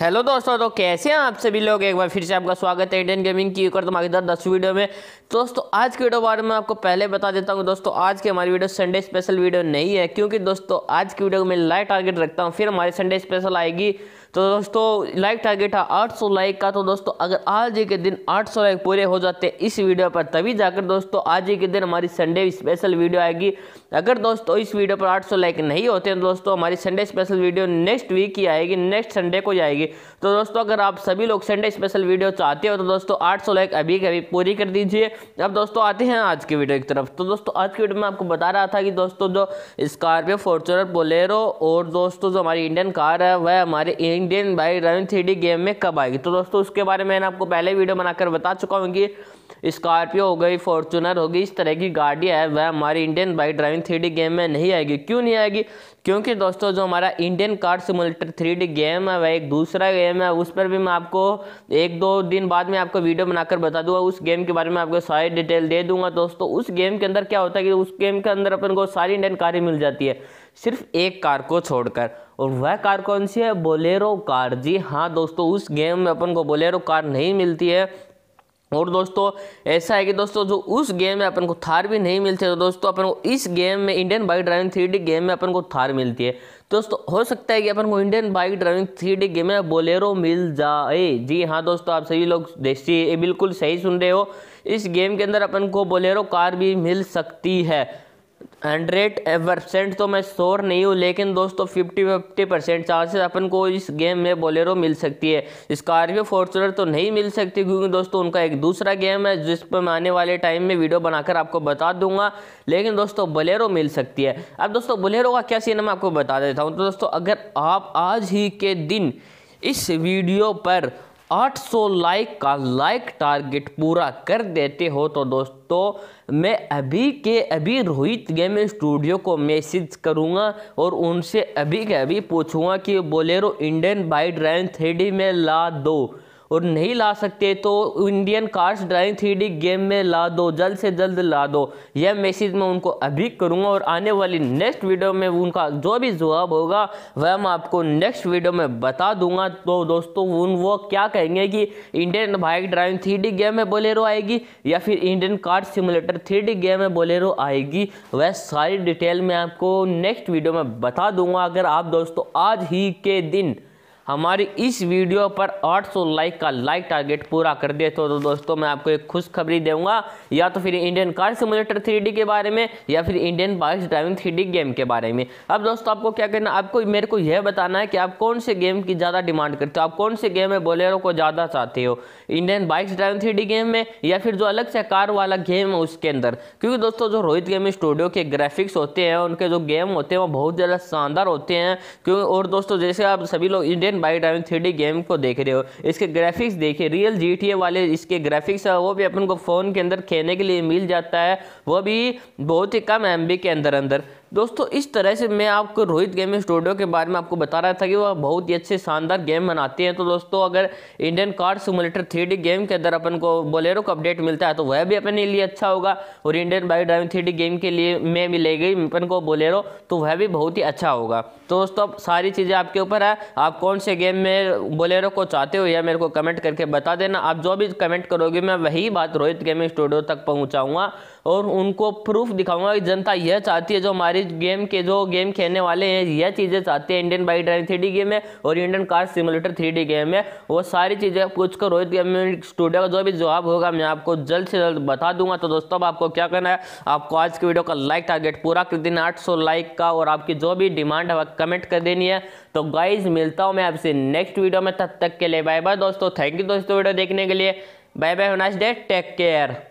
hello दोस्तों तो कैसे हैं आप सभी लोग एक बार फिर से आपका स्वागत है इंडियन गेमिंग की कर तुम्हारी दर दस वीडियो में दोस्तों आज की वीडियो बारे में आपको पहले बता देता हूँ दोस्तों आज की हमारी वीडियो संडे स्पेशल वीडियो नहीं है क्योंकि दोस्तों आज की वीडियो में लाइव टारगेट रखता हूँ फिर हमारी संडे स्पेशल आएगी तो दोस्तों लाइक टारगेट है 800 लाइक का तो दोस्तों अगर आज के दिन 800 लाइक पूरे हो जाते हैं इस वीडियो पर तभी जाकर दोस्तों आज के दिन हमारी संडे स्पेशल वीडियो आएगी अगर दोस्तों इस वीडियो पर 800 लाइक नहीं होते हैं तो दोस्तों हमारी Sunday special video next week ही आएगी नेक्स्ट संडे को ही आएगी तो दोस्तों अगर आप सभी लोग संडे स्पेशल वीडियो चाहते हो तो दोस्तों आठ लाइक अभी अभी पूरी कर दीजिए अब दोस्तों आते हैं आज की वीडियो की तरफ तो दोस्तों आज की वीडियो में आपको बता रहा था कि दोस्तों जो स्कॉर्पियो फॉर्चुनर बोलेरो और दोस्तों जो हमारी इंडियन कार है वह हमारे Indian by run three game में कब आएगी तो दोस्तों उसके बारे में मैंने आपको पहले वीडियो बनाकर बता चुका हूँ कि स्कॉर्पियो हो गई फॉर्चूनर हो गई इस तरह की गाड़ियाँ है वह हमारी Indian bike driving three game में नहीं आएगी क्यों नहीं आएगी क्योंकि दोस्तों जो हमारा Indian car simulator three game है वह एक दूसरा गेम है उस पर भी मैं आपको एक दो दिन बाद में आपको वीडियो बनाकर बता दूंगा उस गेम के बारे में आपको सारी डिटेल दे दूंगा दोस्तों उस गेम के अंदर क्या होता है कि उस गेम के अंदर अपन को सारी इंडियन कारें मिल जाती है सिर्फ एक कार को छोड़कर और वह कार कौन सी है बोलेरो कार जी हाँ दोस्तों उस गेम में अपन को बोलेरो कार नहीं मिलती है और दोस्तों ऐसा है कि दोस्तों जो उस गेम में अपन को थार भी नहीं मिलती है तो दोस्तों अपन को इस गेम में Indian bike driving three game में अपन को थार मिलती है दोस्तों हो सकता है कि अपन को Indian bike driving three game में बोलेरो मिल जाए जी हाँ दोस्तों आप सभी लोग देसी बिल्कुल सही सुन रहे हो इस गेम के अंदर अपन को बोलेरो कार भी मिल सकती है हंड्रेड परसेंट तो मैं शोर नहीं हूँ लेकिन दोस्तों फिफ्टी फिफ्टी परसेंट चांसेस अपन को इस गेम में बोलेरो मिल सकती है स्कॉर्पियो फॉर्चुनर तो नहीं मिल सकती क्योंकि दोस्तों उनका एक दूसरा गेम है जिस पर मैं आने वाले टाइम में वीडियो बनाकर आपको बता दूंगा लेकिन दोस्तों बोलेरो मिल सकती है अब दोस्तों बोलेरो का क्या सीन है मैं आपको बता देता हूँ तो दोस्तों अगर आप आज ही के दिन इस वीडियो पर 800 लाइक का लाइक टारगेट पूरा कर देते हो तो दोस्तों मैं अभी के अभी रोहित गेमिंग स्टूडियो को मैसेज करूँगा और उनसे अभी के अभी पूछूँगा कि Bolero Indian bide ran three में ला दो और नहीं ला सकते तो Indian cars driving three game में ला दो जल्द से जल्द ला दो यह मैसेज मैं उनको अभी करूँगा और आने वाली नेक्स्ट वीडियो में उनका जो भी जवाब होगा वह मैं आपको नेक्स्ट वीडियो में बता दूंगा तो दोस्तों उन वो क्या कहेंगे कि Indian bike driving three game में बोलेरो आएगी या फिर Indian car simulator three game में बोलेरो आएगी वह सारी डिटेल मैं आपको नेक्स्ट वीडियो में बता दूंगा अगर आप दोस्तों आज ही के दिन हमारी इस वीडियो पर 800 लाइक का लाइक टारगेट पूरा कर दे तो, तो दोस्तों मैं आपको एक खुशखबरी दूंगा या तो फिर इंडियन कार सिमुलेटर थ्री के बारे में या फिर Indian bikes driving three game के बारे में अब दोस्तों आपको क्या करना आपको मेरे को यह बताना है कि आप कौन से गेम की ज़्यादा डिमांड करते हो आप कौन से गेम में बोलेरो को ज़्यादा चाहते हो Indian bikes driving three game में या फिर जो अलग से कार वाला गेम है उसके अंदर क्योंकि दोस्तों जो रोहित गेम स्टूडियो के ग्राफिक्स होते हैं उनके जो गेम होते हैं वो बहुत ज़्यादा शानदार होते हैं क्योंकि और दोस्तों जैसे आप सभी लोग Indian plane bite time three game को देख रहे हो इसके ग्राफिक्स देखिए रियल जी वाले इसके ग्राफिक्स है वो भी अपन को फ़ोन के अंदर खेलने के लिए मिल जाता है वो भी बहुत ही कम एम के अंदर अंदर दोस्तों इस तरह से मैं आपको रोहित गेम स्टूडियो के बारे में आपको बता रहा था कि वह बहुत ही अच्छे शानदार गेम बनाते हैं तो दोस्तों अगर Indian car simulator three game के अंदर अपन को बोलेरो का अपडेट मिलता है तो वह भी अपने लिए अच्छा होगा और Indian bike driving three game के लिए मैं भी ले गई अपन को बोलेरो तो वह भी बहुत ही अच्छा होगा तो दोस्तों अब सारी चीज़ें आपके ऊपर है आप कौन से गेम में बोलेरो को चाहते हो या मेरे को कमेंट करके बता देना आप जो भी कमेंट करोगे मैं वही बात रोहित गेमिंग स्टूडियो तक पहुँचाऊँगा और उनको प्रूफ दिखाऊंगा कि जनता यह चाहती है जो हमारी गेम के जो गेम खेलने वाले हैं यह चीज़ें चाहते हैं Indian bike driving three game है और Indian car simulator three game है वो सारी चीज़ें पूछ कर रोहित गेम स्टूडियो का जो भी जवाब होगा मैं आपको जल्द से जल्द बता दूंगा तो दोस्तों अब आपको क्या करना है आपको आज की वीडियो का लाइक टारगेट पूरा कर देना आठ लाइक का और आपकी जो भी डिमांड है वह कमेंट कर देनी है तो गाइज मिलता हूँ मैं आपसे नेक्स्ट वीडियो में तब तक के लिए बाय बाय दोस्तों थैंक यू दोस्तों वीडियो देखने के लिए bye bye nice day take care